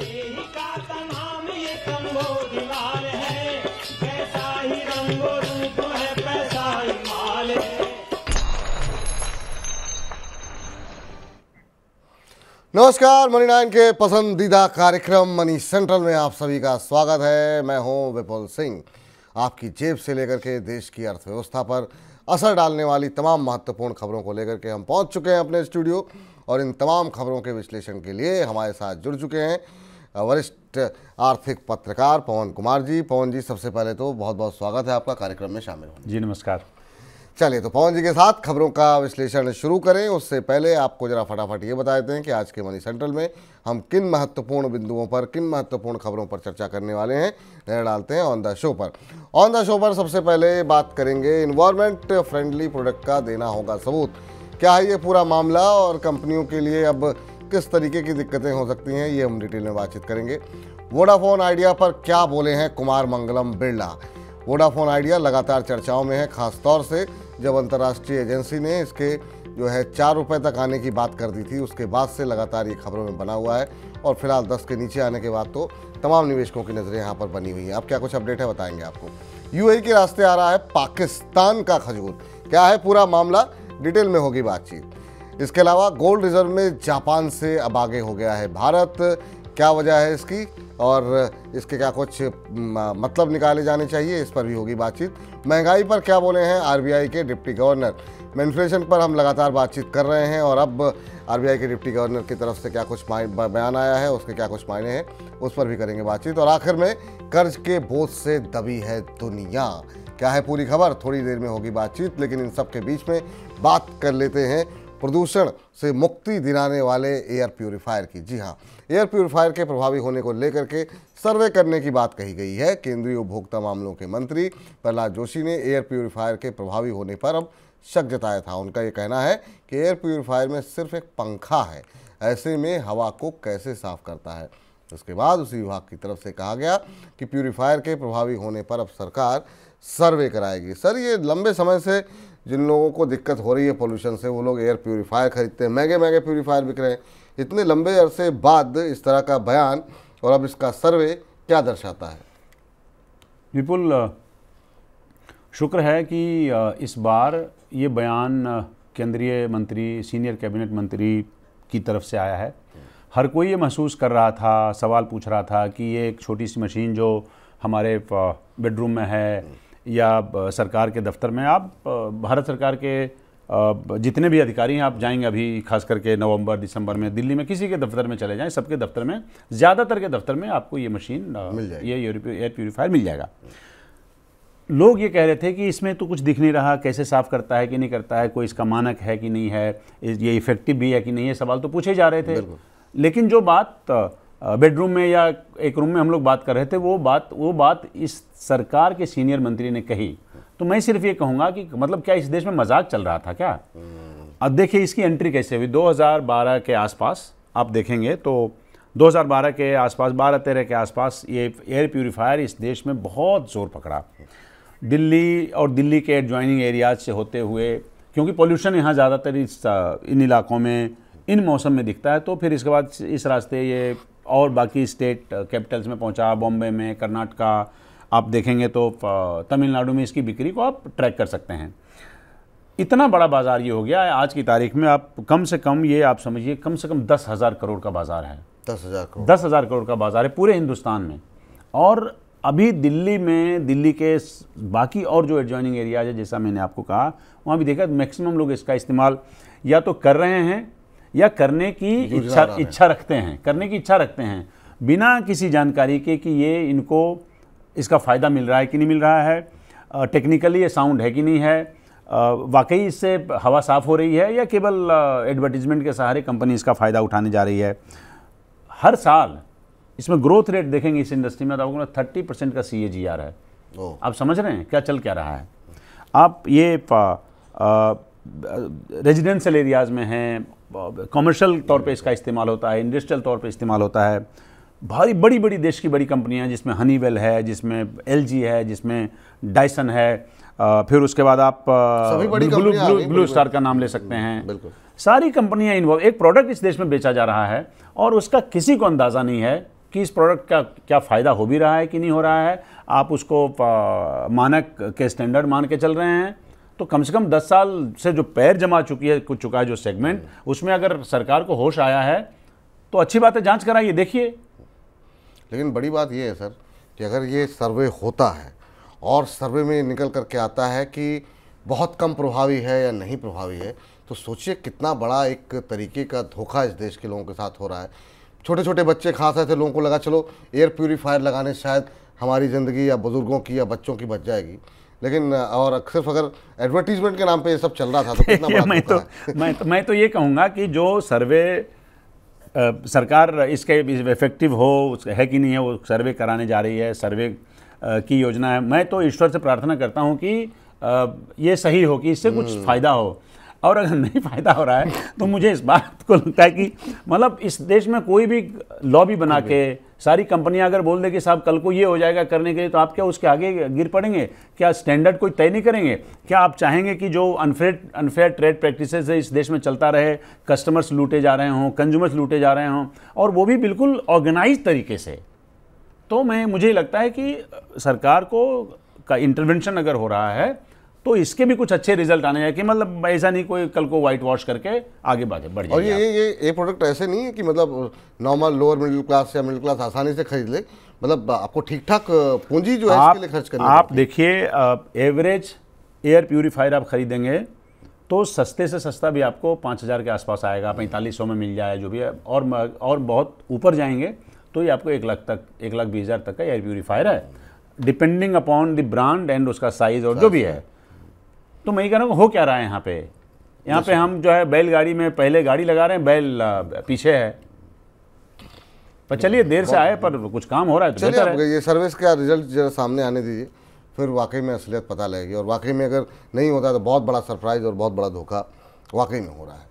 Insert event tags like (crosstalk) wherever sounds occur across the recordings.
नमस्कार money nine के पसंदीदा कार्यक्रम मनी सेंट्रल में आप सभी का स्वागत है मैं हूं विपुल सिंह आपकी जेब से लेकर के देश की अर्थव्यवस्था पर असर डालने वाली तमाम महत्वपूर्ण खबरों को लेकर के हम पहुंच चुके हैं अपने स्टूडियो और इन तमाम खबरों के विश्लेषण के लिए हमारे साथ जुड़ चुके हैं वरिष्ठ आर्थिक पत्रकार पवन कुमार जी पवन जी सबसे पहले तो बहुत बहुत स्वागत है आपका कार्यक्रम में शामिल होने जी नमस्कार चलिए तो पवन जी के साथ खबरों का विश्लेषण शुरू करें उससे पहले आपको जरा फटाफट ये बता देते हैं कि आज के मनी सेंट्रल में हम किन महत्वपूर्ण बिंदुओं पर किन महत्वपूर्ण खबरों पर चर्चा करने वाले हैं नजर डालते हैं ऑन द शो पर ऑन द शो पर सबसे पहले बात करेंगे इन्वायरमेंट फ्रेंडली प्रोडक्ट का देना होगा सबूत क्या है ये पूरा मामला और कंपनियों के लिए अब किस तरीके की दिक्कतें हो सकती हैं ये हम डिटेल में बातचीत करेंगे वोडाफोन आइडिया पर क्या बोले हैं कुमार मंगलम बिरला वोडाफोन आइडिया लगातार चर्चाओं में है खासतौर से जब अंतर्राष्ट्रीय एजेंसी ने इसके जो है चार रुपये तक आने की बात कर दी थी उसके बाद से लगातार ये खबरों में बना हुआ है और फिलहाल दस के नीचे आने के बाद तो तमाम निवेशकों की नज़रें यहाँ पर बनी हुई हैं अब क्या कुछ अपडेट है बताएंगे आपको यू के रास्ते आ रहा है पाकिस्तान का खजूर क्या है पूरा मामला डिटेल में होगी बातचीत इसके अलावा गोल्ड रिजर्व में जापान से अब आगे हो गया है भारत क्या वजह है इसकी और इसके क्या कुछ मतलब निकाले जाने चाहिए इस पर भी होगी बातचीत महंगाई पर क्या बोले हैं आरबीआई के डिप्टी गवर्नर इन्फ्लेशन पर हम लगातार बातचीत कर रहे हैं और अब आरबीआई के डिप्टी गवर्नर की तरफ से क्या कुछ बयान आया है उसके क्या कुछ मायने हैं उस पर भी करेंगे बातचीत और आखिर में कर्ज के बोझ से दबी है दुनिया क्या है पूरी खबर थोड़ी देर में होगी बातचीत लेकिन इन सब के बीच में बात कर लेते हैं प्रदूषण से मुक्ति दिलाने वाले एयर प्योरीफायर की जी हाँ एयर प्योरीफायर के प्रभावी होने को लेकर के सर्वे करने की बात कही गई है केंद्रीय उपभोक्ता मामलों के मंत्री प्रहलाद जोशी ने एयर प्योरीफायर के प्रभावी होने पर अब शक जताया था उनका ये कहना है कि एयर प्योरीफायर में सिर्फ एक पंखा है ऐसे में हवा को कैसे साफ करता है उसके बाद उसी विभाग की तरफ से कहा गया कि प्योरीफायर के प्रभावी होने पर अब सरकार सर्वे कराएगी सर ये लंबे समय से जिन लोगों को दिक्कत हो रही है पोल्यूशन से वो लोग एयर प्योरीफायर खरीदते हैं महंगे महंगे प्योरीफायर बिक रहे हैं इतने लंबे अरसे बाद इस तरह का बयान और अब इसका सर्वे क्या दर्शाता है विपुल शुक्र है कि इस बार ये बयान केंद्रीय मंत्री सीनियर कैबिनेट मंत्री की तरफ से आया है हर कोई ये महसूस कर रहा था सवाल पूछ रहा था कि ये एक छोटी सी मशीन जो हमारे बेडरूम में है या सरकार के दफ्तर में आप भारत सरकार के जितने भी अधिकारी हैं आप जाएंगे अभी खास करके नवंबर दिसंबर में दिल्ली में किसी के दफ्तर में चले जाएं सबके दफ्तर में ज़्यादातर के दफ्तर में आपको ये मशीन मिल ये एयर प्योरीफायर मिल जाएगा लोग ये कह रहे थे कि इसमें तो कुछ दिख नहीं रहा कैसे साफ़ करता है कि नहीं करता है कोई इसका मानक है कि नहीं है ये इफ़ेक्टिव भी है कि नहीं है सवाल तो पूछे जा रहे थे लेकिन जो बात बेडरूम में या एक रूम में हम लोग बात कर रहे थे वो बात वो बात इस सरकार के सीनियर मंत्री ने कही तो मैं सिर्फ ये कहूँगा कि मतलब क्या इस देश में मजाक चल रहा था क्या हम्म। अब देखिए इसकी एंट्री कैसे हुई 2012 के आसपास आप देखेंगे तो 2012 के आसपास बारह तेरह के आसपास ये एयर प्योरीफायर इस देश में बहुत ज़ोर पकड़ा दिल्ली और दिल्ली के एडजॉइनिंग एरियाज से होते हुए क्योंकि पोल्यूशन यहाँ ज़्यादातर इस इन इलाकों में इन मौसम में दिखता है तो फिर इसके बाद इस रास्ते ये और बाकी स्टेट कैपिटल्स में पहुंचा बॉम्बे में कर्नाटका आप देखेंगे तो तमिलनाडु में इसकी बिक्री को आप ट्रैक कर सकते हैं इतना बड़ा बाज़ार ये हो गया है आज की तारीख में आप कम से कम ये आप समझिए कम से कम दस हज़ार करोड़ का बाज़ार है दस हज़ार करोड़ दस हज़ार करोड़ का बाज़ार है पूरे हिंदुस्तान में और अभी दिल्ली में दिल्ली के बाकी और जो एडजॉइनिंग एरियाज है जैसा मैंने आपको कहा वहाँ भी देखा मैक्सिमम लोग इसका इस्तेमाल या तो कर रहे हैं या करने की इच्छा इच्छा रखते हैं करने की इच्छा रखते हैं बिना किसी जानकारी के कि ये इनको इसका फ़ायदा मिल रहा है कि नहीं मिल रहा है टेक्निकली ये साउंड है कि नहीं है वाकई इससे हवा साफ़ हो रही है या केवल एडवर्टीजमेंट के सहारे कंपनी इसका फ़ायदा उठाने जा रही है हर साल इसमें ग्रोथ रेट देखेंगे इस इंडस्ट्री में तो आपको थर्टी परसेंट का सी ए जी आर है आप समझ रहे हैं क्या चल क्या रहा है आप ये रेजिडेंशल एरियाज़ में हैं कॉमर्शल तौर पे इसका इस्तेमाल होता है इंडस्ट्रियल तौर पे इस्तेमाल होता है भारी बड़ी बड़ी देश की बड़ी कंपनियां जिसमें हनीवेल है जिसमें एल है जिसमें डायसन है फिर उसके बाद आप ब्लू ब्लू ब्लू स्टार का नाम ले सकते हैं हम्म, सारी कंपनियां इन्वॉल्व एक प्रोडक्ट इस देश में बेचा जा रहा है और उसका किसी को अंदाज़ा नहीं है कि इस प्रोडक्ट का क्या फ़ायदा हो भी रहा है कि नहीं हो रहा है आप उसको मानक के स्टैंडर्ड मान के चल रहे हैं तो कम से कम दस साल से जो पैर जमा चुकी है कुछ चुका है जो सेगमेंट हम्म। उसमें अगर सरकार को होश आया है तो अच्छी बात है जांच कराइए देखिए लेकिन बड़ी बात यह है सर कि अगर ये सर्वे होता है और सर्वे में निकल करके आता है कि बहुत कम प्रभावी है या नहीं प्रभावी है तो सोचिए कितना बड़ा एक तरीके का धोखा इस देश के लोगों के साथ हो रहा है छोटे छोटे बच्चे खास ऐसे लोगों को लगा चलो एयर प्योरीफायर लगाने शायद हमारी ज़िंदगी या बुज़ुर्गों की या बच्चों की बच जाएगी लेकिन और सिर्फ अगर एडवर्टीजमेंट के नाम पे ये सब चल रहा था तो कितना (laughs) बड़ा मैं तो मैं तो मैं तो ये कहूँगा कि जो सर्वे आ, सरकार इसके इफेक्टिव हो है कि नहीं है वो सर्वे कराने जा रही है सर्वे आ, की योजना है मैं तो ईश्वर से प्रार्थना करता हूँ कि आ, ये सही हो कि इससे कुछ हम्म। फ़ायदा हो और अगर नहीं फ़ायदा हो रहा है तो मुझे इस बात को लगता है कि मतलब इस देश में कोई भी लॉबी बना के सारी कंपनियां अगर बोल दे कि साहब कल को ये हो जाएगा करने के लिए तो आप क्या उसके आगे गिर पड़ेंगे क्या स्टैंडर्ड कोई तय नहीं करेंगे क्या आप चाहेंगे कि जो अनफेयर अनफेयर ट्रेड प्रैक्टिस है इस देश में चलता रहे कस्टमर्स लूटे जा रहे हों कंज्यूमर्स लूटे जा रहे हों और वो भी बिल्कुल ऑर्गेनाइज तरीके से तो मैं मुझे लगता है कि सरकार को का इंटरवेंशन अगर हो रहा है तो इसके भी कुछ अच्छे रिजल्ट आने जाए कि मतलब ऐसा नहीं कोई कल को व्हाइट वॉश करके आगे बढ़े बढ़ जाए और ये ये ये प्रोडक्ट ऐसे नहीं है कि मतलब नॉर्मल लोअर मिडिल क्लास या मिडिल क्लास आसानी से खरीद ले मतलब आपको ठीक ठाक पूंजी जो है आप, इसके लिए खर्च करनी आप देखिए एवरेज एयर प्योरीफायर आप खरीदेंगे तो सस्ते से सस्ता भी आपको पाँच हज़ार के आसपास आएगा पैंतालीस सौ में मिल जाए जो भी है और और बहुत ऊपर जाएंगे तो ये आपको एक लाख तक एक लाख बीस हज़ार तक का एयर प्योरीफायर है depending upon the brand and उसका साइज़ और जो भी है तो मैं ये कह रहा हूँ हो क्या रहा है यहाँ पे यहाँ पे हम जो है बैलगाड़ी में पहले गाड़ी लगा रहे हैं बैल पीछे है पर हम्म। चलिए देर से आए पर कुछ काम हो रहा है तो बेहतर है ये सर्विस का रिजल्ट जरा सामने आने दीजिए फिर वाकई में असलियत पता लगेगी और वाकई में अगर नहीं होता तो बहुत बड़ा सरप्राइज और बहुत बड़ा धोखा वाकई में हो रहा है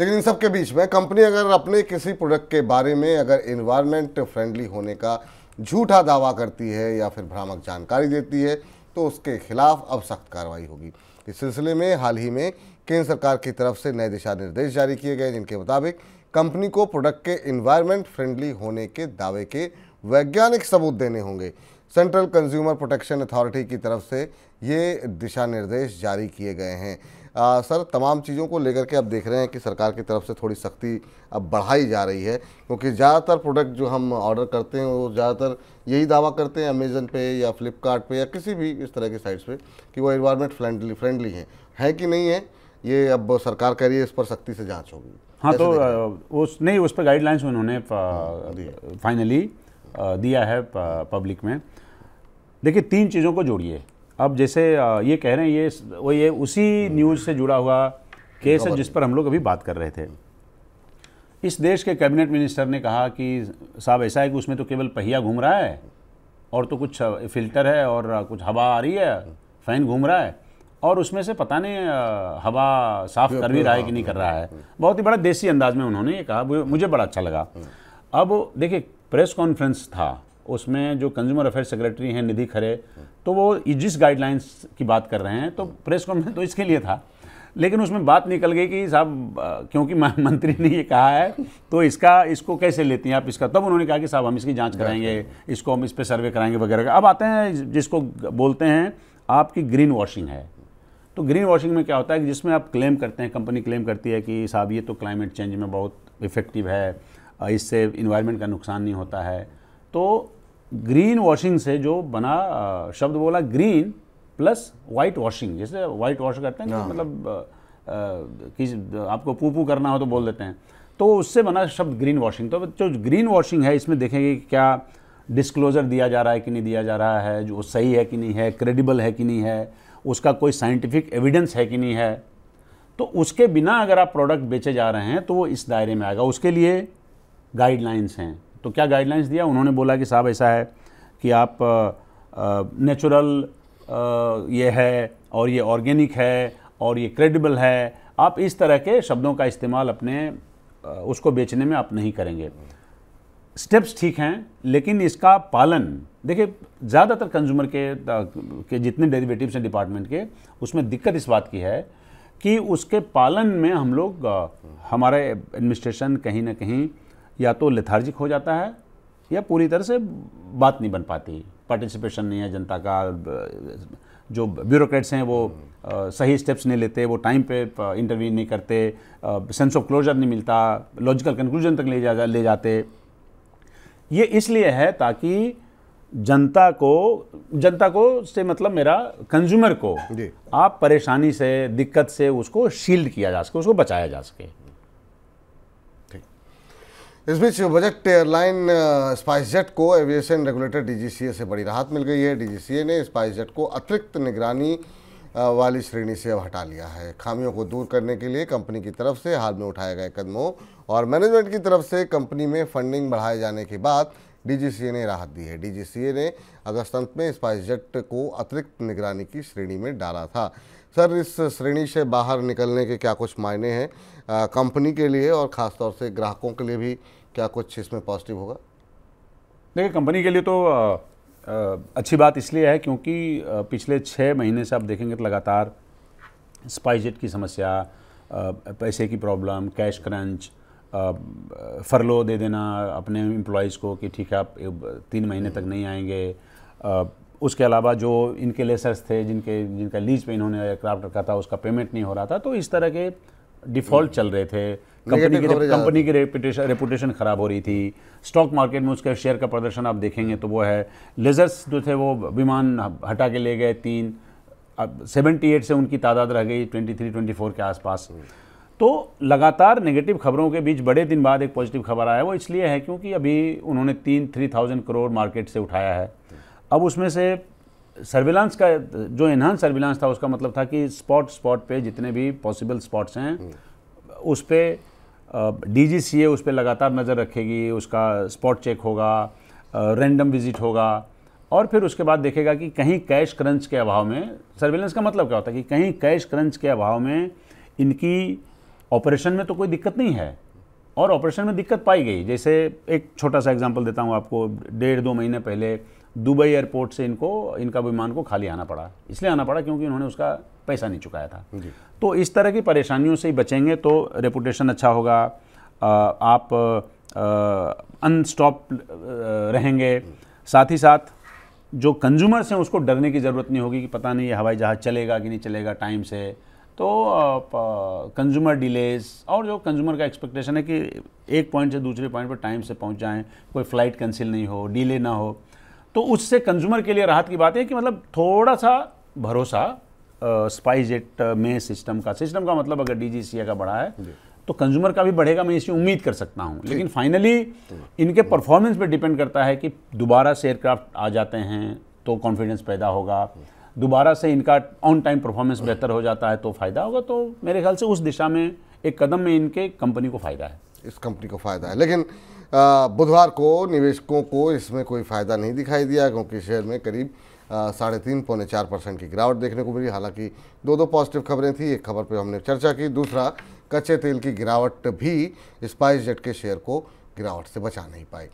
लेकिन इन सब के बीच में कंपनी अगर अपने किसी प्रोडक्ट के बारे में अगर इन्वायरमेंट फ्रेंडली होने का झूठा दावा करती है या फिर भ्रामक जानकारी देती है तो उसके खिलाफ अब सख्त कार्रवाई होगी इस सिलसिले में हाल ही में केंद्र सरकार की तरफ से नए दिशा निर्देश जारी किए गए जिनके मुताबिक कंपनी को प्रोडक्ट के इन्वायरमेंट फ्रेंडली होने के दावे के वैज्ञानिक सबूत देने होंगे सेंट्रल कंज्यूमर प्रोटेक्शन अथॉरिटी की तरफ से ये दिशा निर्देश जारी किए गए हैं आ, सर तमाम चीज़ों को लेकर के अब देख रहे हैं कि सरकार की तरफ से थोड़ी सख्ती अब बढ़ाई जा रही है क्योंकि ज़्यादातर प्रोडक्ट जो हम ऑर्डर करते हैं वो ज़्यादातर यही दावा करते हैं अमेज़न पे या फ्लिपकार्ट या किसी भी इस तरह की साइट्स पे कि वो इन्वायरमेंट फ्रेंडली फ्रेंडली हैं है कि नहीं है ये अब सरकार कह रही है इस पर सख्ती से जाँच होगी हाँ तो उस नहीं उस पर गाइडलाइंस उन्होंने फाइनली दिया है पब्लिक में देखिए तीन चीज़ों को जोड़िए अब जैसे ये कह रहे हैं ये वो ये उसी न्यूज़ से जुड़ा हुआ केस है जिस पर हम लोग अभी बात कर रहे थे इस देश के कैबिनेट मिनिस्टर ने कहा कि साहब ऐसा है कि उसमें तो केवल पहिया घूम रहा है और तो कुछ फिल्टर है और कुछ हवा आ रही है फ़ैन घूम रहा है और उसमें से पता नहीं हवा साफ कर भी रहा है कि नहीं कर रहा है बहुत ही बड़ा देसी अंदाज में उन्होंने ये कहा मुझे बड़ा अच्छा लगा हम्म। अब देखिए प्रेस कॉन्फ्रेंस था उसमें जो कंज्यूमर अफेयर सेक्रेटरी हैं निधि खरे तो वो जिस गाइडलाइंस की बात कर रहे हैं तो प्रेस कॉन्फ्रेंस तो इसके लिए था लेकिन उसमें बात निकल गई कि साहब क्योंकि (laughs) मंत्री ने ये कहा है तो इसका इसको कैसे लेती हैं आप इसका तब उन्होंने कहा कि साहब हम इसकी जांच कराएंगे इसको हम इस पर सर्वे कराएंगे वगैरह अब आते हैं जिसको बोलते हैं आपकी ग्रीन वॉशिंग है तो ग्रीन वॉशिंग में क्या होता है कि जिसमें आप क्लेम करते हैं कंपनी क्लेम करती है कि साहब ये तो क्लाइमेट चेंज में बहुत इफ़ेक्टिव है इससे इन्वायरमेंट का नुकसान नहीं होता है तो ग्रीन वॉशिंग से जो बना शब्द बोला ग्रीन प्लस वाइट वॉशिंग जैसे वाइट वॉश करते हैं हाँ। मतलब किसी आपको पूपू करना हो तो बोल देते हैं तो उससे बना शब्द ग्रीन वॉशिंग तो जो ग्रीन वॉशिंग है इसमें देखेंगे कि क्या डिस्क्लोज़र दिया जा रहा है कि नहीं दिया जा रहा है जो सही है कि नहीं है क्रेडिबल है कि नहीं है उसका कोई साइंटिफिक एविडेंस है कि नहीं है तो उसके बिना अगर आप प्रोडक्ट बेचे जा रहे हैं तो वो इस दायरे में आएगा उसके लिए गाइडलाइंस हैं तो क्या गाइडलाइंस दिया उन्होंने बोला कि साहब ऐसा है कि आप नेचुरल ये है और ये ऑर्गेनिक है और ये क्रेडिबल है आप इस तरह के शब्दों का इस्तेमाल अपने आ, उसको बेचने में आप नहीं करेंगे स्टेप्स ठीक हैं लेकिन इसका पालन देखिए ज़्यादातर कंज्यूमर के के जितने डेरिवेटिव्स हैं डिपार्टमेंट के उसमें दिक्कत इस बात की है कि उसके पालन में हम लोग हमारे एडमिनिस्ट्रेशन कहीं ना कहीं या तो लिथार्जिक हो जाता है या पूरी तरह से बात नहीं बन पाती पार्टिसिपेशन नहीं है जनता का जो ब्यूरोक्रेट्स हैं वो आ, सही स्टेप्स नहीं लेते वो टाइम पे इंटरव्यू नहीं करते सेंस ऑफ क्लोजर नहीं मिलता लॉजिकल कंक्लूजन तक ले जा ले जाते ये इसलिए है ताकि जनता को जनता को से मतलब मेरा कंज्यूमर को आप परेशानी से दिक्कत से उसको शील्ड किया जा सके उसको बचाया जा सके इस बीच बजट एयरलाइन स्पाइसजेट को एविएशन रेगुलेटर डीजीसीए से बड़ी राहत मिल गई है डीजीसीए ने स्पाइसजेट को अतिरिक्त निगरानी वाली श्रेणी से अब हटा लिया है खामियों को दूर करने के लिए कंपनी की तरफ से हाल में उठाए गए कदमों और मैनेजमेंट की तरफ से कंपनी में फंडिंग बढ़ाए जाने के बाद डीजीसीए ने राहत दी है डीजीसीए ने अगस्त अंत में स्पाइसजेट को अतिरिक्त निगरानी की श्रेणी में डाला था सर इस श्रेणी से बाहर निकलने के क्या कुछ मायने हैं कंपनी के लिए और ख़ासतौर से ग्राहकों के लिए भी क्या कुछ इसमें पॉजिटिव होगा देखिए कंपनी के लिए तो आ, आ, अच्छी बात इसलिए है क्योंकि पिछले छः महीने से आप देखेंगे तो लगातार स्पाइजेट की समस्या आ, पैसे की प्रॉब्लम कैश क्रंच फरलो दे देना अपने एम्प्लॉयज़ को कि ठीक है आप तीन महीने तक नहीं आएंगे उसके अलावा जो इनके लेसर्स थे जिनके जिनका लीज पे इन्होंने एयरक्राफ्ट रखा था उसका पेमेंट नहीं हो रहा था तो इस तरह के डिफॉल्ट चल रहे थे कंपनी की कंपनी की रेपुटेशन रेपुटेशन ख़राब हो रही थी स्टॉक मार्केट में उसके शेयर का प्रदर्शन आप देखेंगे तो वो है लेजर्स जो थे वो विमान हटा के ले गए तीन अब सेवेंटी एट से उनकी तादाद रह गई ट्वेंटी थ्री ट्वेंटी फोर के आसपास हम्म। तो लगातार नेगेटिव खबरों के बीच बड़े दिन बाद एक पॉजिटिव खबर आया वो इसलिए है क्योंकि अभी उन्होंने तीन थ्री थाउजेंड करोड़ मार्केट से उठाया है हम्म। अब उसमें से सर्विलांस का जो इन्हांस सर्विलांस था उसका मतलब था कि स्पॉट स्पॉट पे जितने भी पॉसिबल स्पॉट्स हैं हम्म। उस पर डी जी सी ए उस पर लगातार नज़र रखेगी उसका स्पॉट चेक होगा रेंडम विजिट होगा और फिर उसके बाद देखेगा कि कहीं कैश क्रंच के अभाव में सर्विलेंस का मतलब क्या होता है कि कहीं कैश क्रंच के अभाव में इनकी ऑपरेशन में तो कोई दिक्कत नहीं है और ऑपरेशन में दिक्कत पाई गई जैसे एक छोटा सा एग्जांपल देता हूँ आपको डेढ़ दो महीने पहले दुबई एयरपोर्ट से इनको इनका विमान को खाली आना पड़ा इसलिए आना पड़ा क्योंकि उन्होंने उसका पैसा नहीं चुकाया था तो इस तरह की परेशानियों से ही बचेंगे तो रेपुटेशन अच्छा होगा आप अनस्टॉप रहेंगे साथ ही साथ जो कंज्यूमर्स हैं उसको डरने की ज़रूरत नहीं होगी कि पता नहीं ये हवाई जहाज़ चलेगा कि नहीं चलेगा टाइम से तो कंज्यूमर डिलेज और जो कंज्यूमर का एक्सपेक्टेशन है कि एक पॉइंट से दूसरे पॉइंट पर टाइम से पहुंच जाएं कोई फ़्लाइट कैंसिल नहीं हो डिले ना हो तो उससे कंज्यूमर के लिए राहत की बात है कि मतलब थोड़ा सा भरोसा जेट में सिस्टम का सिस्टम का मतलब अगर डीजीसीए का बढ़ा है तो कंज्यूमर का भी बढ़ेगा मैं इसी उम्मीद कर सकता हूँ लेकिन फाइनली तो इनके परफॉर्मेंस पे डिपेंड करता है कि दोबारा से एयरक्राफ्ट आ जाते हैं तो कॉन्फिडेंस पैदा होगा दोबारा से इनका ऑन टाइम परफॉर्मेंस बेहतर हो जाता है तो फ़ायदा होगा तो मेरे ख्याल से उस दिशा में एक कदम में इनके कंपनी को फ़ायदा है इस कंपनी को फ़ायदा है लेकिन बुधवार को निवेशकों को इसमें कोई फ़ायदा नहीं दिखाई दिया क्योंकि शेयर में करीब साढ़े तीन पौने चार परसेंट की गिरावट देखने को मिली हालांकि दो दो पॉजिटिव खबरें थी एक खबर पर हमने चर्चा की दूसरा कच्चे तेल की गिरावट भी स्पाइस जेट के शेयर को गिरावट से बचा नहीं पाई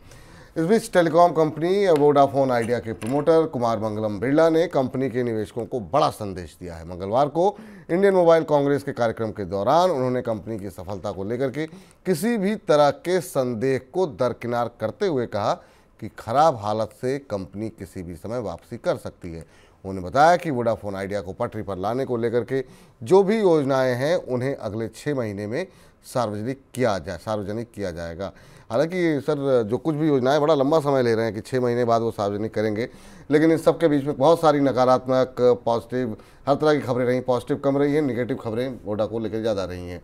इस बीच टेलीकॉम कंपनी वोडाफोन आइडिया के प्रमोटर कुमार मंगलम बिरला ने कंपनी के निवेशकों को बड़ा संदेश दिया है मंगलवार को इंडियन मोबाइल कांग्रेस के कार्यक्रम के दौरान उन्होंने कंपनी की सफलता को लेकर के किसी भी तरह के संदेह को दरकिनार करते हुए कहा कि खराब हालत से कंपनी किसी भी समय वापसी कर सकती है उन्होंने बताया कि वोडाफोन आइडिया को पटरी पर लाने को लेकर के जो भी योजनाएं हैं उन्हें अगले छः महीने में सार्वजनिक किया जाए सार्वजनिक किया जाएगा हालांकि सर जो कुछ भी योजनाएं बड़ा लंबा समय ले रहे हैं कि छः महीने बाद वो सार्वजनिक करेंगे लेकिन इन सबके बीच में बहुत सारी नकारात्मक पॉजिटिव हर तरह की खबरें रहीं पॉजिटिव कम रही हैं निगेटिव खबरें वोडा को लेकर ज़्यादा रही हैं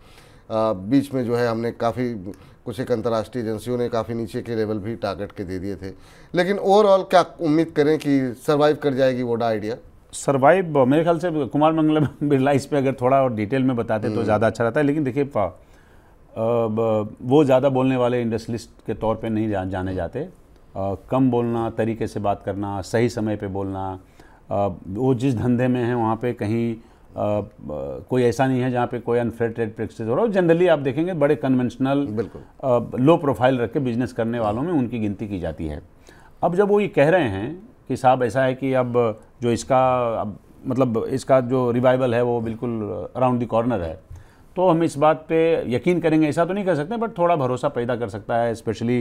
बीच में जो है हमने काफ़ी कुछ एक अंतर्राष्ट्रीय एजेंसियों ने काफ़ी नीचे के लेवल भी टारगेट के दे दिए थे लेकिन ओवरऑल क्या उम्मीद करें कि सर्वाइव कर जाएगी वोडा आइडिया सर्वाइव मेरे ख्याल से कुमार मंगलम बिरला इस पर अगर थोड़ा और डिटेल में बताते तो हम्म। ज़्यादा अच्छा रहता है लेकिन देखिए वो ज़्यादा बोलने वाले इंडस्ट्रियलिस्ट के तौर पे नहीं जाने जाते कम बोलना तरीके से बात करना सही समय पे बोलना वो जिस धंधे में है वहाँ पे कहीं कोई ऐसा नहीं है जहाँ पे कोई अनफेयर ट्रेड प्रैक्टिस हो रहा हो जनरली आप देखेंगे बड़े कन्वेंशनल बिल्कुल लो प्रोफाइल रख के बिजनेस करने वालों में उनकी गिनती की जाती है अब जब वो ये कह रहे हैं कि साहब ऐसा है कि अब जो इसका अब मतलब इसका जो रिवाइवल है वो बिल्कुल अराउंड द कॉर्नर है तो हम इस बात पे यकीन करेंगे ऐसा तो नहीं कर सकते बट थोड़ा भरोसा पैदा कर सकता है स्पेशली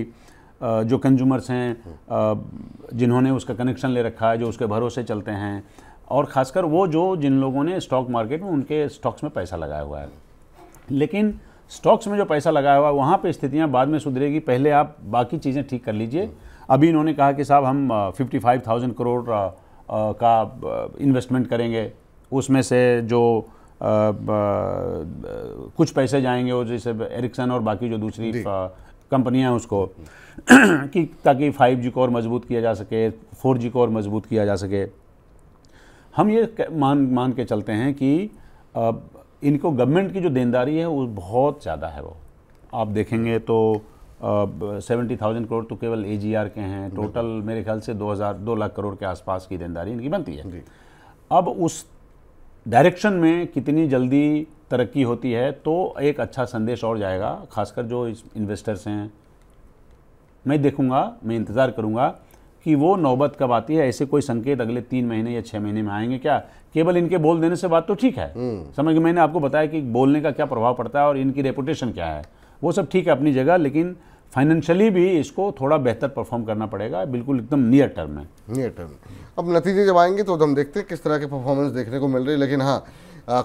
जो कंज्यूमर्स हैं जिन्होंने उसका कनेक्शन ले रखा है जो उसके भरोसे चलते हैं और ख़ासकर वो जो जिन लोगों ने स्टॉक मार्केट में उनके स्टॉक्स में पैसा लगाया हुआ है लेकिन स्टॉक्स में जो पैसा लगाया हुआ है वहाँ पर स्थितियाँ बाद में सुधरेगी पहले आप बाकी चीज़ें ठीक कर लीजिए अभी इन्होंने कहा कि साहब हम फिफ्टी फाइव थाउजेंड करोड़ का इन्वेस्टमेंट करेंगे उसमें से जो कुछ पैसे जाएंगे और जैसे एरिक्सन और बाकी जो दूसरी कंपनियां हैं उसको (clears throat) कि ताकि फाइव जी को और मजबूत किया जा सके फोर जी को और मजबूत किया जा सके हम ये मान मान के चलते हैं कि इनको गवर्नमेंट की जो देनदारी है वो बहुत ज़्यादा है वो आप देखेंगे तो सेवेंटी थाउजेंड करोड़ तो केवल ए के हैं टोटल मेरे ख्याल से दो हज़ार दो लाख करोड़ के आसपास की देनदारी इनकी बनती है अब उस डायरेक्शन में कितनी जल्दी तरक्की होती है तो एक अच्छा संदेश और जाएगा खासकर जो इस इन्वेस्टर्स हैं मैं देखूंगा मैं इंतज़ार करूंगा कि वो नौबत कब आती है ऐसे कोई संकेत अगले तीन महीने या छः महीने में आएंगे क्या केवल इनके बोल देने से बात तो ठीक है हम्म। समझ मैंने आपको बताया कि बोलने का क्या प्रभाव पड़ता है और इनकी रेपुटेशन क्या है वो सब ठीक है अपनी जगह लेकिन फाइनेंशियली भी इसको थोड़ा बेहतर परफॉर्म करना पड़ेगा बिल्कुल एकदम नियर टर्म में नियर टर्म अब नतीजे जब आएंगे तो हम देखते हैं किस तरह के परफॉर्मेंस देखने को मिल रही है लेकिन हाँ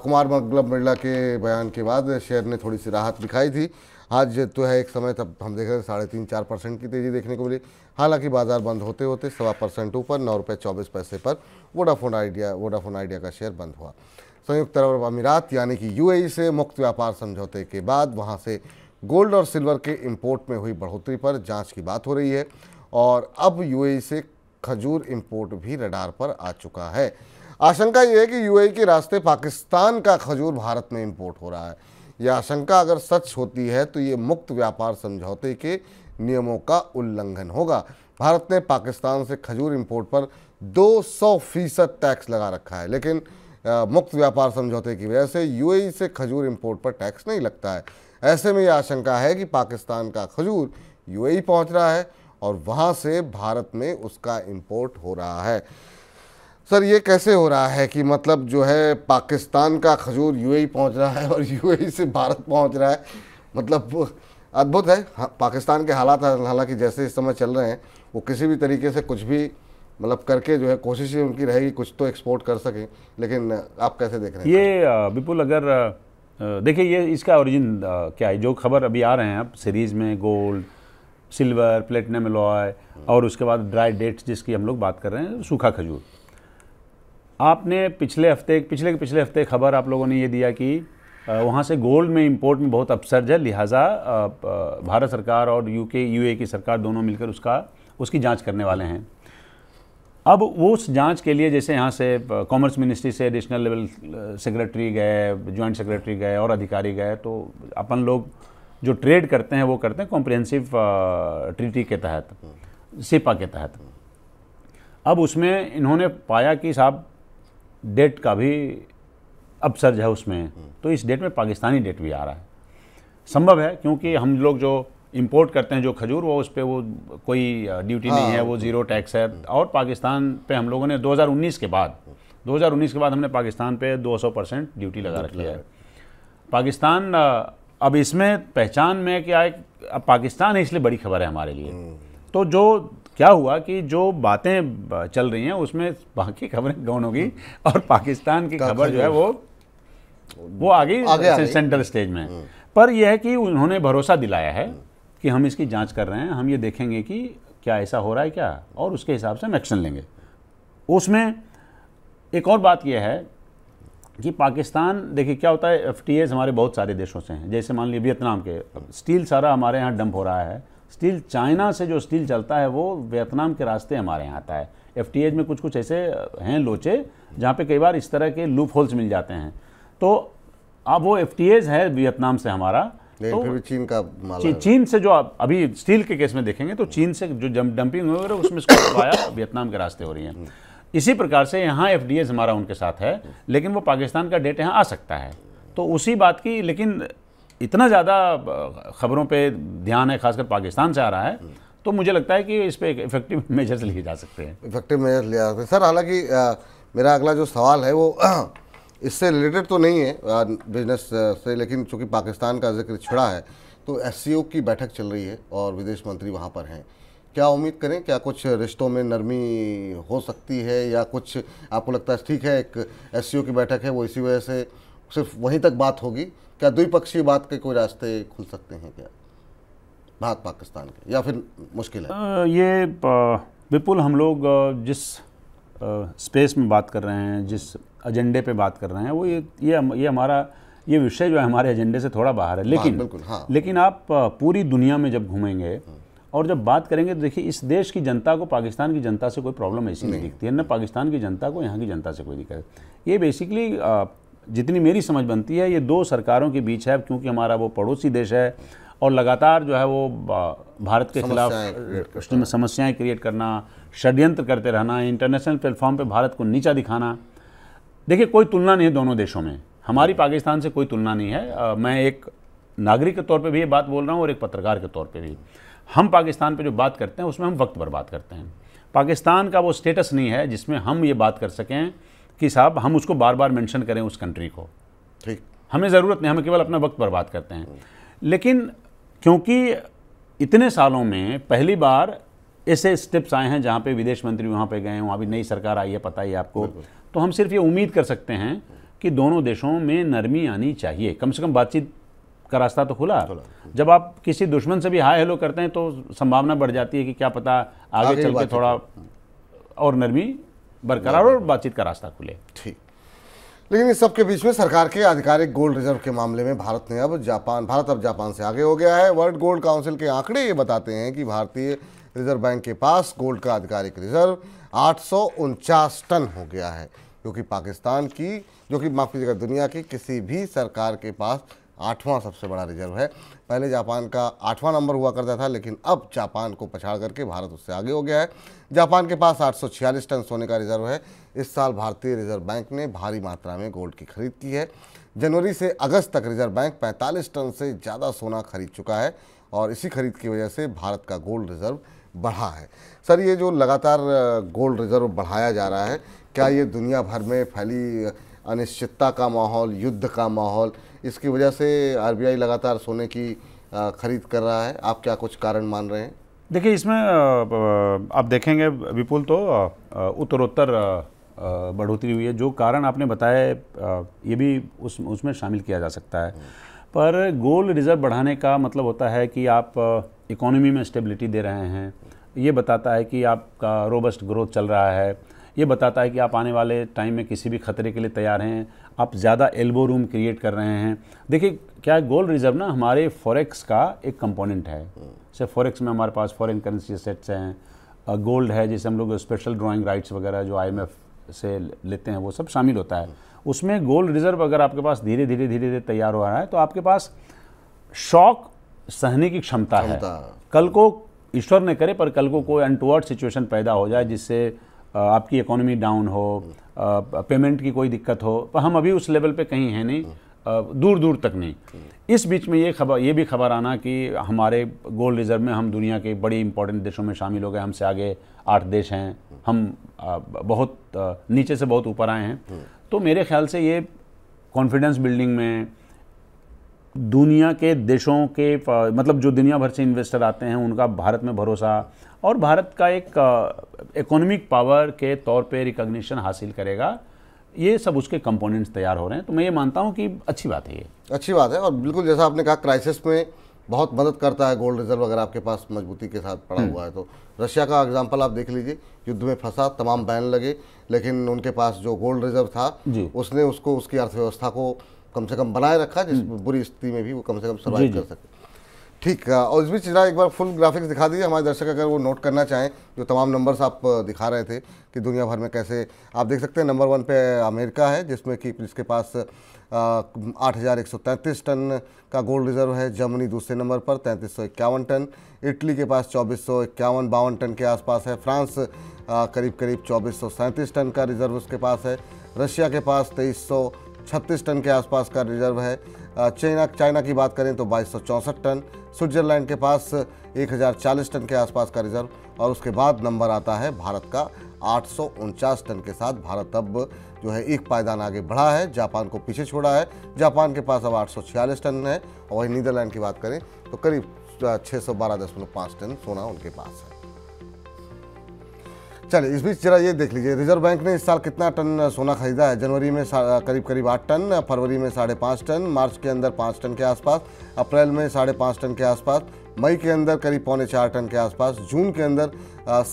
कुमार मंगलम बिरला के बयान के बाद शेयर ने थोड़ी सी राहत दिखाई थी आज तो है एक समय तब हम देख रहे हैं साढ़े तीन चार परसेंट की तेज़ी देखने को मिली हालांकि बाजार बंद होते होते सवा परसेंट ऊपर नौ रुपये चौबीस पैसे पर वोडाफोन आइडिया वोडाफोन आइडिया का शेयर बंद हुआ संयुक्त अरब अमीरात यानी कि यूएई से मुक्त व्यापार समझौते के बाद वहाँ से गोल्ड और सिल्वर के इंपोर्ट में हुई बढ़ोतरी पर जांच की बात हो रही है और अब यूएई से खजूर इंपोर्ट भी रडार पर आ चुका है आशंका यह है कि यूएई के रास्ते पाकिस्तान का खजूर भारत में इंपोर्ट हो रहा है यह आशंका अगर सच होती है तो ये मुक्त व्यापार समझौते के नियमों का उल्लंघन होगा भारत ने पाकिस्तान से खजूर इंपोर्ट पर 200 फीसद टैक्स लगा रखा है लेकिन आ, मुक्त व्यापार समझौते की वजह से यूएई से खजूर इंपोर्ट पर टैक्स नहीं लगता है ऐसे में यह आशंका है कि पाकिस्तान का खजूर यूएई पहुंच रहा है और वहां से भारत में उसका इम्पोर्ट हो रहा है सर ये कैसे हो रहा है कि मतलब जो है पाकिस्तान का खजूर यूएई पहुंच रहा है और यूएई से भारत पहुंच रहा है मतलब अद्भुत है हाँ, पाकिस्तान के हालात हालांकि जैसे इस समय चल रहे हैं वो किसी भी तरीके से कुछ भी मतलब करके जो है कोशिश उनकी रहेगी कुछ तो एक्सपोर्ट कर सकें लेकिन आप कैसे देख रहे हैं ये विपुल अगर देखिए ये इसका ओरिजिन क्या है जो खबर अभी आ रहे हैं अब सीरीज़ में गोल्ड सिल्वर प्लेटिनम लॉय और उसके बाद ड्राई डेट्स जिसकी हम लोग बात कर रहे हैं सूखा खजूर आपने पिछले हफ्ते पिछले पिछले हफ्ते खबर आप लोगों ने ये दिया कि वहाँ से गोल्ड में इम्पोर्ट में बहुत अपसर्ज है लिहाजा भारत सरकार और यूके यूए e की सरकार दोनों मिलकर उसका उसकी जांच करने वाले हैं अब वो उस जांच के लिए जैसे यहाँ से कॉमर्स मिनिस्ट्री से एडिशनल लेवल सेक्रेटरी गए जॉइंट सेक्रेटरी गए और अधिकारी गए तो अपन लोग जो ट्रेड करते हैं वो करते हैं कॉम्प्रिहेंसिव ट्रीटी के तहत सिपा के तहत अब उसमें इन्होंने पाया कि साहब डेट का भी अपसर्ज है उसमें तो इस डेट में पाकिस्तानी डेट भी आ रहा है संभव है क्योंकि हम लोग जो इंपोर्ट करते हैं जो खजूर वो उस पर वो कोई ड्यूटी हाँ, नहीं है हाँ। वो ज़ीरो टैक्स है और पाकिस्तान पे हम लोगों ने 2019 के बाद 2019 के बाद हमने पाकिस्तान पे 200 परसेंट ड्यूटी लगा रखी है पाकिस्तान अब इसमें पहचान में क्या है अब पाकिस्तान है इसलिए बड़ी खबर है हमारे लिए हम्म। तो जो क्या हुआ कि जो बातें चल रही हैं उसमें बाकी खबरें गौन होगी हम्म। और पाकिस्तान की खबर जो है वो वो आ आगे सेंट्रल स्टेज में हम्म। पर यह है कि उन्होंने भरोसा दिलाया है कि हम इसकी जांच कर रहे हैं हम ये देखेंगे कि क्या ऐसा हो रहा है क्या और उसके हिसाब से हम एक्शन लेंगे उसमें एक और बात यह है कि पाकिस्तान देखिए क्या होता है एफ हमारे बहुत सारे देशों से हैं जैसे मान लीजिए वियतनाम के स्टील सारा हमारे यहाँ डंप हो रहा है स्टील चाइना से जो स्टील चलता है वो वियतनाम के रास्ते हमारे यहाँ आता है एफ में कुछ कुछ ऐसे हैं लोचे जहाँ पे कई बार इस तरह के लूप होल्स मिल जाते हैं तो अब वो एफ है वियतनाम से हमारा तो फिर भी चीन का माल ची, चीन से जो आप अभी स्टील के केस में देखेंगे तो चीन से जो डंपिंग हुई है उसमें आया (coughs) वियतनाम के रास्ते हो रही है हम्म। इसी प्रकार से यहाँ एफ हमारा उनके साथ है लेकिन वो पाकिस्तान का डेट यहाँ आ सकता है तो उसी बात की लेकिन इतना ज़्यादा खबरों पे ध्यान है खासकर पाकिस्तान से आ रहा है हम्म। तो मुझे लगता है कि इस पर इफेक्टिव मेजर्स लिए जा सकते हैं इफेक्टिव मेजर्स लिए जा सकते हैं सर हालांकि मेरा अगला जो सवाल है वो इससे रिलेटेड तो नहीं है बिजनेस से लेकिन चूँकि पाकिस्तान का जिक्र छिड़ा है तो एस की बैठक चल रही है और विदेश मंत्री वहाँ पर हैं क्या उम्मीद करें क्या कुछ रिश्तों में नरमी हो सकती है या कुछ आपको लगता है ठीक है एक एस की बैठक है वो इसी वजह से सिर्फ वहीं तक बात होगी क्या द्विपक्षीय बात के कोई रास्ते खुल सकते हैं क्या भारत पाकिस्तान के या फिर मुश्किल है ये विपुल हम लोग जिस स्पेस में बात कर रहे हैं जिस एजेंडे पे बात कर रहे हैं वो ये ये ये हमारा ये विषय जो है हमारे एजेंडे से थोड़ा बाहर है हाँ, लेकिन बिल्कुल हाँ लेकिन आप पूरी दुनिया में जब घूमेंगे हाँ। और जब बात करेंगे तो देखिए इस देश की जनता को पाकिस्तान की जनता से कोई प्रॉब्लम ऐसी नहीं, दिखती है न पाकिस्तान की जनता को यहाँ की जनता से कोई दिक्कत ये बेसिकली जितनी मेरी समझ बनती है ये दो सरकारों के बीच है क्योंकि हमारा वो पड़ोसी देश है और लगातार जो है वो भारत के खिलाफ समस्याएं क्रिएट करना षड्यंत्र करते रहना इंटरनेशनल प्लेटफॉर्म पे भारत को नीचा दिखाना देखिए कोई तुलना नहीं है दोनों देशों में हमारी पाकिस्तान से कोई तुलना नहीं है आ, मैं एक नागरिक के तौर पे भी ये बात बोल रहा हूँ और एक पत्रकार के तौर पे भी हम पाकिस्तान पे जो बात करते हैं उसमें हम वक्त बर्बाद करते हैं पाकिस्तान का वो स्टेटस नहीं है जिसमें हम ये बात कर सकें कि साहब हम उसको बार बार मैंशन करें उस कंट्री को ठीक हमें ज़रूरत नहीं हमें केवल अपना वक्त बर्बाद करते हैं लेकिन क्योंकि इतने सालों में पहली बार ऐसे स्टेप्स आए हैं जहाँ पे विदेश मंत्री वहाँ पे गए हैं वहाँ भी नई सरकार आई है पता ही आपको तो हम सिर्फ ये उम्मीद कर सकते हैं कि दोनों देशों में नरमी आनी चाहिए कम से कम बातचीत का रास्ता तो खुला जब आप किसी दुश्मन से भी हाय हेलो करते हैं तो संभावना बढ़ जाती है कि क्या पता आगे, आगे चल के थोड़ा और नरमी बरकरार और बातचीत का रास्ता खुले ठीक लेकिन इस सबके बीच में सरकार के आधिकारिक गोल्ड रिजर्व के मामले में भारत ने अब जापान भारत अब जापान से आगे हो गया है वर्ल्ड गोल्ड काउंसिल के आंकड़े ये बताते हैं कि भारतीय रिजर्व बैंक के पास गोल्ड का आधिकारिक रिजर्व आठ टन हो गया है जो कि पाकिस्तान की जो कि माफ़ कीजिएगा दुनिया की किसी भी सरकार के पास आठवां सबसे बड़ा रिजर्व है पहले जापान का आठवां नंबर हुआ करता था लेकिन अब जापान को पछाड़ करके भारत उससे आगे हो गया है जापान के पास आठ टन सोने का रिजर्व है इस साल भारतीय रिजर्व बैंक ने भारी मात्रा में गोल्ड की खरीद की है जनवरी से अगस्त तक रिजर्व बैंक 45 टन से ज़्यादा सोना खरीद चुका है और इसी खरीद की वजह से भारत का गोल्ड रिजर्व बढ़ा है सर ये जो लगातार गोल्ड रिजर्व बढ़ाया जा रहा है क्या ये दुनिया भर में फैली अनिश्चितता का माहौल युद्ध का माहौल इसकी वजह से आरबीआई लगातार सोने की खरीद कर रहा है आप क्या कुछ कारण मान रहे हैं देखिए इसमें आप देखेंगे विपुल तो उत्तरोत्तर बढ़ोतरी हुई है जो कारण आपने बताया ये भी उस उसमें शामिल किया जा सकता है पर गोल्ड रिज़र्व बढ़ाने का मतलब होता है कि आप इकोनॉमी में स्टेबिलिटी दे रहे हैं ये बताता है कि आपका रोबस्ट ग्रोथ चल रहा है ये बताता है कि आप आने वाले टाइम में किसी भी खतरे के लिए तैयार हैं आप ज़्यादा एल्बो रूम क्रिएट कर रहे हैं देखिए क्या है गोल्ड रिजर्व ना हमारे फॉरेक्स का एक कंपोनेंट है जैसे फॉरेक्स में हमारे पास फॉरेन करेंसी सेट्स हैं गोल्ड है जैसे हम लोग स्पेशल ड्राइंग राइट्स वगैरह जो आई से लेते हैं वो सब शामिल होता है उसमें गोल्ड रिजर्व अगर आपके पास धीरे धीरे धीरे धीरे तैयार हो रहा है तो आपके पास शौक सहने की क्षमता है कल को ईश्वर ने करे पर कल को कोई अनटूवर्ड सिचुएशन पैदा हो जाए जिससे आपकी इकोनॉमी डाउन हो पेमेंट की कोई दिक्कत हो पर हम अभी उस लेवल पे कहीं हैं नहीं दूर दूर तक नहीं इस बीच में ये खबर ये भी खबर आना कि हमारे गोल्ड रिजर्व में हम दुनिया के बड़े इंपॉर्टेंट देशों में शामिल हो गए हमसे आगे आठ देश हैं हम बहुत नीचे से बहुत ऊपर आए हैं तो मेरे ख्याल से ये कॉन्फिडेंस बिल्डिंग में दुनिया के देशों के मतलब जो दुनिया भर से इन्वेस्टर आते हैं उनका भारत में भरोसा और भारत का एक इकोनॉमिक पावर के तौर पे रिकॉग्निशन हासिल करेगा ये सब उसके कंपोनेंट्स तैयार हो रहे हैं तो मैं ये मानता हूँ कि अच्छी बात है ये अच्छी बात है और बिल्कुल जैसा आपने कहा क्राइसिस में बहुत मदद करता है गोल्ड रिजर्व अगर आपके पास मजबूती के साथ पड़ा हम्म। हुआ है तो रशिया का एग्जाम्पल आप देख लीजिए युद्ध में फंसा तमाम बैन लगे लेकिन उनके पास जो गोल्ड रिजर्व था उसने उसको उसकी अर्थव्यवस्था को कम से कम बनाए रखा जिस हम्म। बुरी स्थिति में भी वो कम से कम सर्वाइव कर सके ठीक और इसमें चिरा एक बार फुल ग्राफिक्स दिखा दीजिए हमारे दर्शक अगर वो नोट करना चाहें जो तमाम नंबर्स आप दिखा रहे थे कि दुनिया भर में कैसे आप देख सकते हैं नंबर वन पे अमेरिका है जिसमें कि जिसके पास आठ हज़ार एक सौ तैंतीस टन का गोल्ड रिजर्व है जर्मनी दूसरे नंबर पर तैंतीस सौ इक्यावन टन इटली के पास चौबीस सौ इक्यावन बावन टन के आसपास है फ्रांस करीब करीब चौबीस सौ सैंतीस टन का रिजर्व उसके पास है रशिया के पास तेईस सौ छत्तीस टन के आसपास का रिजर्व है चाइना चाइना की बात करें तो बाईस टन स्विट्जरलैंड के पास 1040 टन के आसपास का रिजर्व और उसके बाद नंबर आता है भारत का आठ टन के साथ भारत अब जो है एक पायदान आगे बढ़ा है जापान को पीछे छोड़ा है जापान के पास अब आठ टन है और वहीं नीदरलैंड की बात करें तो करीब छः टन सोना उनके पास है चलिए इस बीच जरा ये देख लीजिए रिजर्व बैंक ने इस साल कितना टन सोना खरीदा है जनवरी में करीब करीब आठ टन फरवरी में साढ़े पाँच टन मार्च के अंदर पाँच टन के आसपास अप्रैल में साढ़े पाँच टन के आसपास मई के अंदर करीब पौने चार टन के आसपास जून के अंदर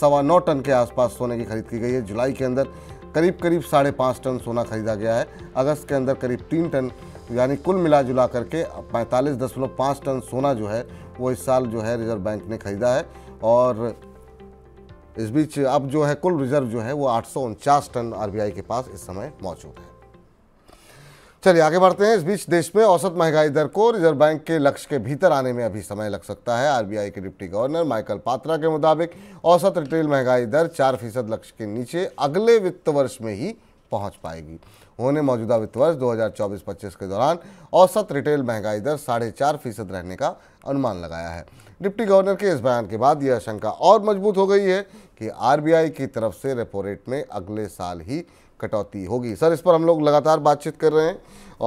सवा नौ टन के आसपास सोने की खरीद की गई है जुलाई के अंदर करीब करीब साढ़े पाँच टन सोना खरीदा गया है अगस्त के अंदर करीब तीन टन यानी कुल मिला जुला करके पैंतालीस दशमलव पाँच टन सोना जो है वो इस साल जो है रिजर्व बैंक ने खरीदा है और इस बीच अब जो है कुल रिजर्व जो है वो आठ टन आरबीआई के पास इस समय मौजूद है चलिए आगे बढ़ते हैं इस बीच देश में औसत महंगाई दर को रिजर्व बैंक के लक्ष्य के भीतर आने में अभी समय लग सकता है आरबीआई के डिप्टी गवर्नर माइकल पात्रा के मुताबिक औसत रिटेल महंगाई दर चार फीसद लक्ष्य के नीचे अगले वित्त वर्ष में ही पहुंच पाएगी उन्होंने मौजूदा वित्त वर्ष 2024-25 के दौरान औसत रिटेल महंगाई दर साढ़े चार फीसद रहने का अनुमान लगाया है डिप्टी गवर्नर के इस बयान के बाद यह आशंका और मजबूत हो गई है कि आरबीआई की तरफ से रेपो रेट में अगले साल ही कटौती होगी सर इस पर हम लोग लगातार बातचीत कर रहे हैं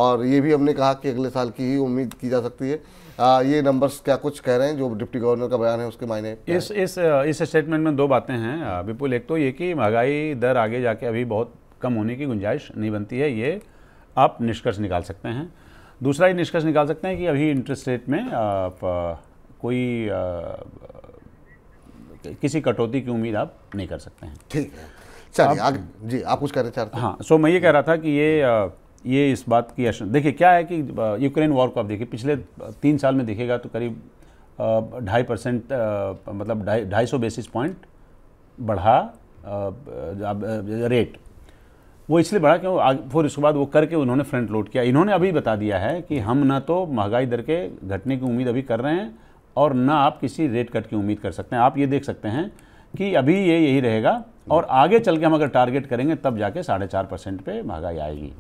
और ये भी हमने कहा कि अगले साल की ही उम्मीद की जा सकती है आ, ये नंबर्स क्या कुछ कह रहे हैं जो डिप्टी गवर्नर का बयान है उसके मायने इस इस इस स्टेटमेंट में दो बातें हैं विपुल एक तो ये कि महंगाई दर आगे जाके अभी बहुत कम होने की गुंजाइश नहीं बनती है ये आप निष्कर्ष निकाल सकते हैं दूसरा ये निष्कर्ष निकाल सकते हैं कि अभी इंटरेस्ट रेट में आप कोई आ, किसी कटौती की उम्मीद आप नहीं कर सकते हैं ठीक है चलिए आगे जी आप कुछ कह रहे थे हाँ सो मैं ये कह रहा था कि ये आ, ये इस बात की देखिए क्या है कि यूक्रेन वॉर को आप देखिए पिछले तीन साल में देखिएगा तो करीब ढाई परसेंट मतलब ढाई ढाई सौ बेसिस पॉइंट बढ़ा रेट वो इसलिए बढ़ा क्यों फिर उसके बाद वो करके उन्होंने फ्रंट लोड किया इन्होंने अभी बता दिया है कि हम ना तो महंगाई दर के घटने की उम्मीद अभी कर रहे हैं और ना आप किसी रेट कट की उम्मीद कर सकते हैं आप ये देख सकते हैं कि अभी ये यही रहेगा और आगे चल के हम अगर टारगेट करेंगे तब जाके साढ़े चार परसेंट पे महंगाई आएगी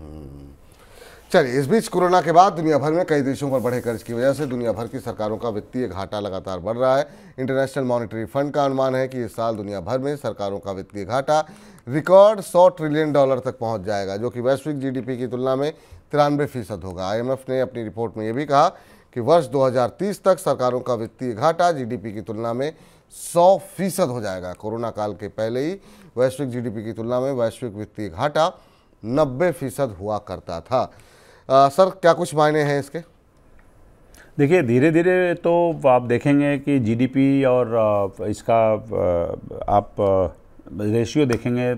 चलिए इस बीच कोरोना के बाद दुनिया भर में कई देशों पर बढ़े कर्ज की वजह से दुनिया भर की सरकारों का वित्तीय घाटा लगातार बढ़ रहा है इंटरनेशनल मॉनिटरी फंड का अनुमान है कि इस साल दुनिया भर में सरकारों का वित्तीय घाटा रिकॉर्ड 100 ट्रिलियन डॉलर तक पहुंच जाएगा जो कि वैश्विक जीडीपी की तुलना में तिरानवे फीसद होगा आईएमएफ ने अपनी रिपोर्ट में ये भी कहा कि वर्ष 2030 तक सरकारों का वित्तीय घाटा जीडीपी की तुलना में 100 फीसद हो जाएगा कोरोना काल के पहले ही वैश्विक जीडीपी की तुलना में वैश्विक वित्तीय घाटा 90 फीसद हुआ करता था आ, सर क्या कुछ मायने हैं इसके देखिए धीरे धीरे तो आप देखेंगे कि जीडीपी और इसका आप रेशियो देखेंगे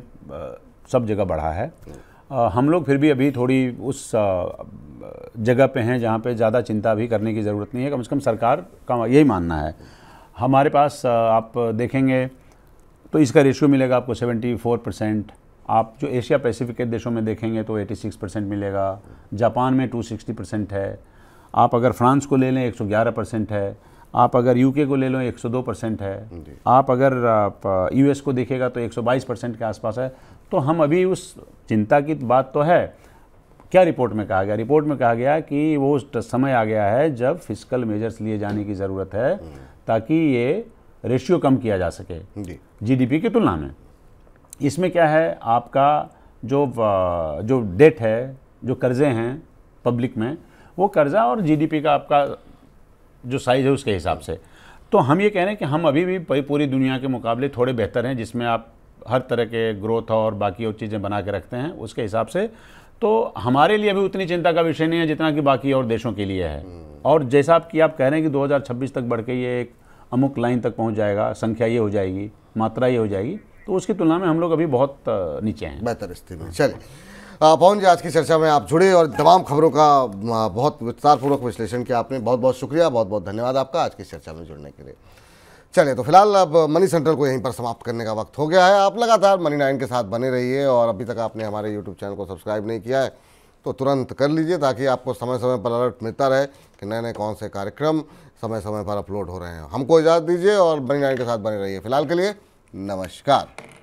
सब जगह बढ़ा है हम लोग फिर भी अभी थोड़ी उस जगह पे हैं जहाँ पे ज़्यादा चिंता भी करने की ज़रूरत नहीं है कम से कम सरकार का यही मानना है हमारे पास आप देखेंगे तो इसका रेशियो मिलेगा आपको 74 परसेंट आप जो एशिया पैसिफिक के देशों में देखेंगे तो 86 परसेंट मिलेगा जापान में 260 परसेंट है आप अगर फ्रांस को ले लें 111 परसेंट है आप अगर यूके को ले लो 102 परसेंट है आप अगर यूएस को देखेगा तो 122 परसेंट के आसपास है तो हम अभी उस चिंता की बात तो है क्या रिपोर्ट में कहा गया रिपोर्ट में कहा गया कि वो समय आ गया है जब फिजिकल मेजर्स लिए जाने की ज़रूरत है हम्म। ताकि ये रेशियो कम किया जा सके जीडीपी की तुलना में इसमें क्या है आपका जो जो डेट है जो कर्ज़े हैं पब्लिक में वो कर्ज़ा और जीडीपी का आपका जो साइज़ है उसके हिसाब से तो हम ये कह रहे हैं कि हम अभी भी पूरी दुनिया के मुकाबले थोड़े बेहतर हैं जिसमें आप हर तरह के ग्रोथ और बाकी और चीज़ें बना के रखते हैं उसके हिसाब से तो हमारे लिए अभी उतनी चिंता का विषय नहीं है जितना कि बाकी और देशों के लिए है और जैसा आप कि आप कह रहे हैं कि 2026 तक बढ़ के ये एक अमुक लाइन तक पहुंच जाएगा संख्या ये हो जाएगी मात्रा ये हो जाएगी तो उसकी तुलना में हम लोग अभी बहुत नीचे हैं बेहतर स्थिति में चलिए पवन जी आज की चर्चा में आप जुड़े और तमाम खबरों का बहुत विस्तारपूर्वक विश्लेषण किया आपने बहुत बहुत शुक्रिया बहुत बहुत धन्यवाद आपका आज की चर्चा में जुड़ने के लिए चलिए तो फिलहाल अब मनी सेंट्रल को यहीं पर समाप्त करने का वक्त हो गया है आप लगातार मनी नाइन के साथ बने रहिए और अभी तक आपने हमारे यूट्यूब चैनल को सब्सक्राइब नहीं किया है तो तुरंत कर लीजिए ताकि आपको समय समय पर अलर्ट मिलता रहे कि नए नए कौन से कार्यक्रम समय समय पर अपलोड हो रहे हैं हमको इजाज़त दीजिए और मनी नाइन के साथ बने रहिए फिलहाल के लिए नमस्कार